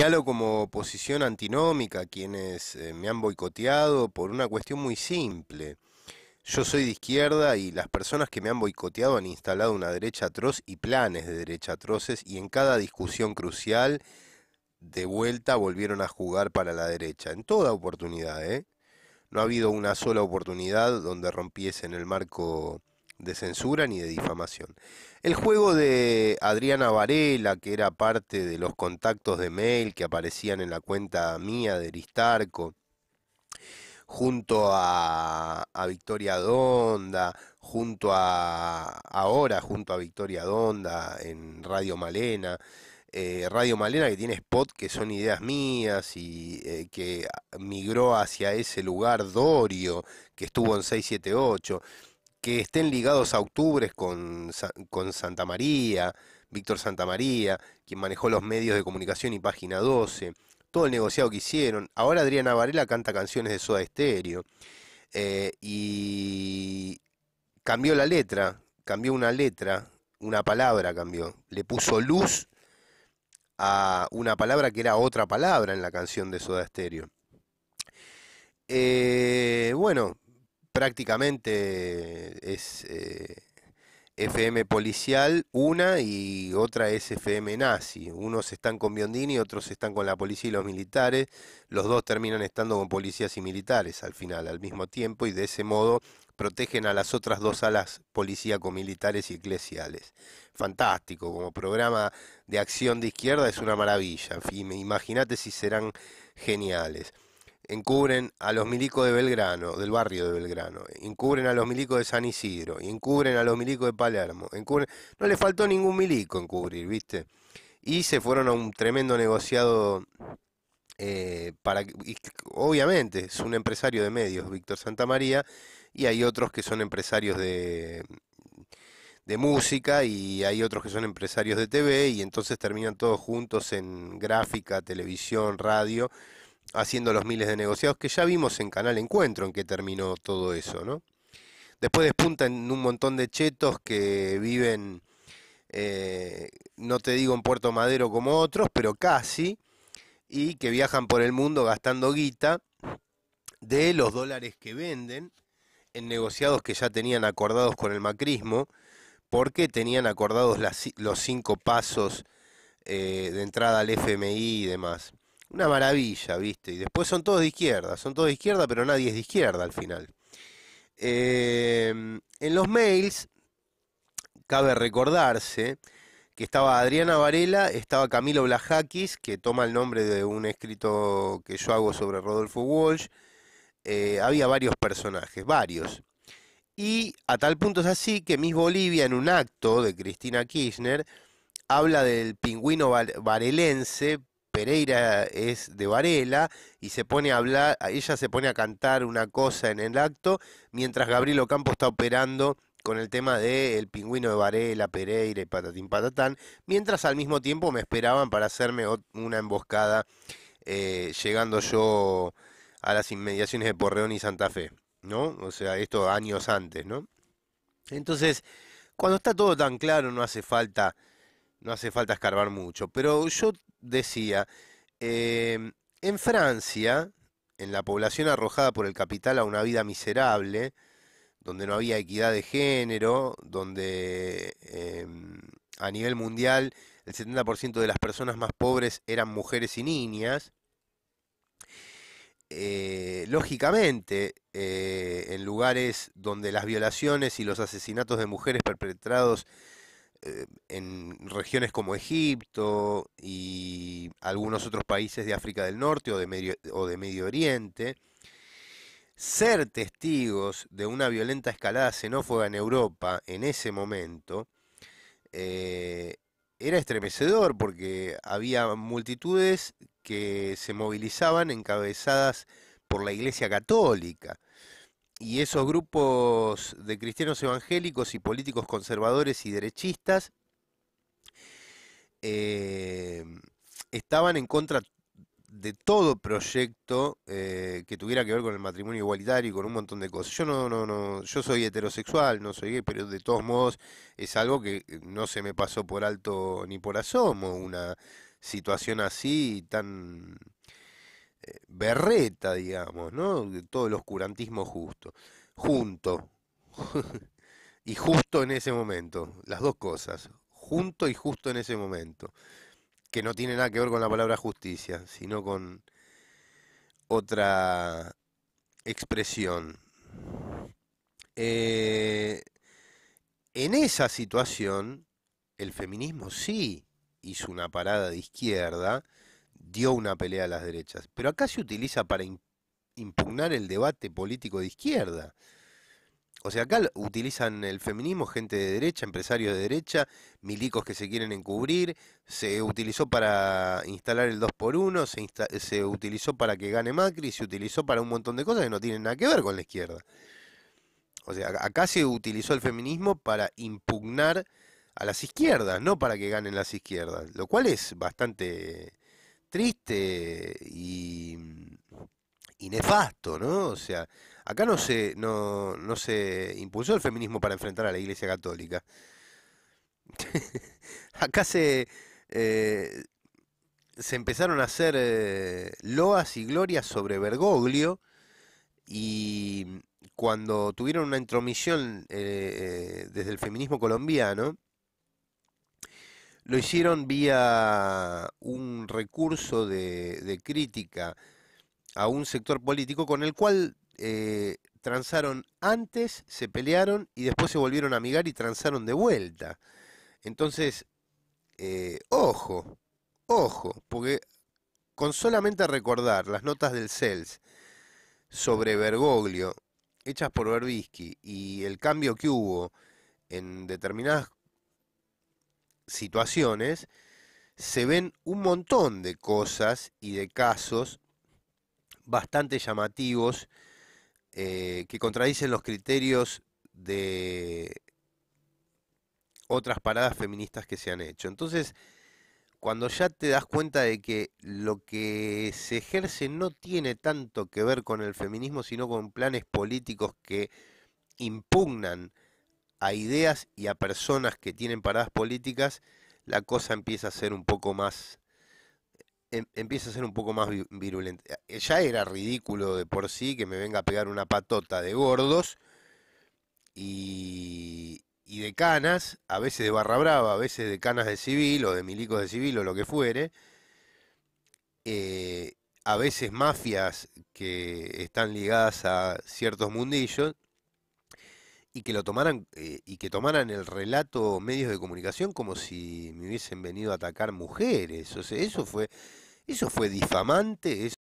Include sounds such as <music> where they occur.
Señalo como posición antinómica quienes eh, me han boicoteado por una cuestión muy simple. Yo soy de izquierda y las personas que me han boicoteado han instalado una derecha atroz y planes de derecha atroces y en cada discusión crucial de vuelta volvieron a jugar para la derecha, en toda oportunidad, ¿eh? No ha habido una sola oportunidad donde rompiese en el marco de censura ni de difamación. El juego de Adriana Varela, que era parte de los contactos de mail que aparecían en la cuenta mía de Aristarco, junto a, a, Victoria Donda, junto a ahora junto a Victoria Donda en Radio Malena. Eh, Radio Malena que tiene spot que son ideas mías y eh, que migró hacia ese lugar Dorio, que estuvo en 678 que estén ligados a octubre con, Santa María, Víctor Santa María, quien manejó los medios de comunicación y Página 12, todo el negociado que hicieron. Ahora Adriana Varela canta canciones de Soda Estéreo. Eh, y cambió la letra, cambió una letra, una palabra cambió. Le puso luz a una palabra que era otra palabra en la canción de Soda Estéreo. Eh, bueno, prácticamente es eh, FM policial una y otra es FM nazi. Unos están con Biondini, otros están con la policía y los militares. Los dos terminan estando con policías y militares al final, al mismo tiempo, y de ese modo protegen a las otras dos alas policíaco-militares y eclesiales. Fantástico, como programa de acción de izquierda es una maravilla. Imagínate si serán geniales encubren a los milicos de Belgrano, del barrio de Belgrano, encubren a los milicos de San Isidro, encubren a los milicos de Palermo, encubren... no le faltó ningún milico encubrir, ¿viste? Y se fueron a un tremendo negociado eh, para obviamente es un empresario de medios, Víctor Santamaría, y hay otros que son empresarios de, de música y hay otros que son empresarios de TV y entonces terminan todos juntos en gráfica, televisión, radio haciendo los miles de negociados que ya vimos en Canal Encuentro en que terminó todo eso, ¿no? Después despunta en un montón de chetos que viven, eh, no te digo en Puerto Madero como otros, pero casi, y que viajan por el mundo gastando guita de los dólares que venden en negociados que ya tenían acordados con el macrismo, porque tenían acordados los cinco pasos eh, de entrada al FMI y demás una maravilla, ¿viste? Y después son todos de izquierda, son todos de izquierda, pero nadie es de izquierda al final. Eh, en los mails, cabe recordarse que estaba Adriana Varela, estaba Camilo Blajakis, que toma el nombre de un escrito que yo hago sobre Rodolfo Walsh. Eh, había varios personajes, varios. Y a tal punto es así que Miss Bolivia, en un acto de Cristina Kirchner, habla del pingüino varelense Pereira es de Varela y se pone a hablar, ella se pone a cantar una cosa en el acto, mientras Gabriel Ocampo está operando con el tema de El pingüino de Varela, Pereira y patatín patatán, mientras al mismo tiempo me esperaban para hacerme una emboscada eh, llegando yo a las inmediaciones de Porreón y Santa Fe, ¿no? O sea, esto años antes, ¿no? Entonces, cuando está todo tan claro, no hace falta no hace falta escarbar mucho, pero yo decía, em, en Francia, en la población arrojada por el capital a una vida miserable, donde no había equidad de género, donde em, a nivel mundial el 70% de las personas más pobres eran mujeres y niñas, eh, lógicamente, eh, en lugares donde las violaciones y los asesinatos de mujeres perpetrados eh, en regiones como Egipto y algunos otros países de África del Norte o de Medio, o de Medio Oriente, ser testigos de una violenta escalada xenófoba en Europa en ese momento eh, era estremecedor porque había multitudes que se movilizaban encabezadas por la Iglesia Católica y esos grupos de cristianos evangélicos y políticos conservadores y derechistas eh, estaban en contra de todo proyecto eh, que tuviera que ver con el matrimonio igualitario y con un montón de cosas. Yo no, no, no, yo soy heterosexual, no soy gay, pero de todos modos es algo que eh, no se me pasó por alto ni por asomo una situación así tan berreta, digamos, ¿no? Todo el oscurantismo justo, junto <laughs> y justo en ese momento, las dos cosas, junto y justo en ese momento, que no tiene nada que ver con la palabra justicia, sino con otra expresión. Eh, en esa situación, el feminismo sí hizo una parada de izquierda, dio una pelea a las derechas, pero acá se utiliza para impugnar el debate político de izquierda. O sea, acá utilizan el feminismo gente de derecha, empresarios de derecha, milicos que se quieren encubrir, se utilizó para instalar el 2x1, se, utilizó para que gane Macri, se utilizó para un montón de cosas que no tienen nada que ver con la izquierda. O sea, acá se utilizó el feminismo para impugnar a las izquierdas, no para que ganen las izquierdas, lo cual es bastante triste y, nefasto, ¿no? O sea, acá no se, no, se impulsó el feminismo para enfrentar a la Iglesia Católica. <laughs> acá eh, se, empezaron a hacer eh, loas y glorias sobre Bergoglio y cuando tuvieron una intromisión eh, desde el feminismo colombiano, lo hicieron vía un recurso de, crítica a un sector político con el cual eh, transaron antes, se pelearon y después se volvieron a amigar y transaron de vuelta. Entonces, eh, ojo, ojo, porque con solamente recordar las notas del CELS sobre Bergoglio, hechas por Berbisky, y el cambio que hubo en determinadas situaciones se ven un montón de cosas y de casos bastante llamativos eh, que contradicen los criterios de otras paradas feministas que se han hecho. Entonces, cuando ya te das cuenta de que lo que se ejerce no tiene tanto que ver con el feminismo, sino con planes políticos que impugnan a ideas y a personas que tienen paradas políticas, la cosa empieza a ser un poco más em, empieza a ser un poco más virulenta. Ah, eh, ya era ridículo de por sí que me venga a pegar una patota de gordos y, de canas, a veces de barra brava, a veces de canas de civil o de milicos de civil o lo que fuere, eh, a veces mafias que están ligadas a ciertos mundillos, y que lo tomaran eh, y que tomaran el relato medios de comunicación como si me hubiesen venido a atacar mujeres. O eso fue eso fue difamante, eso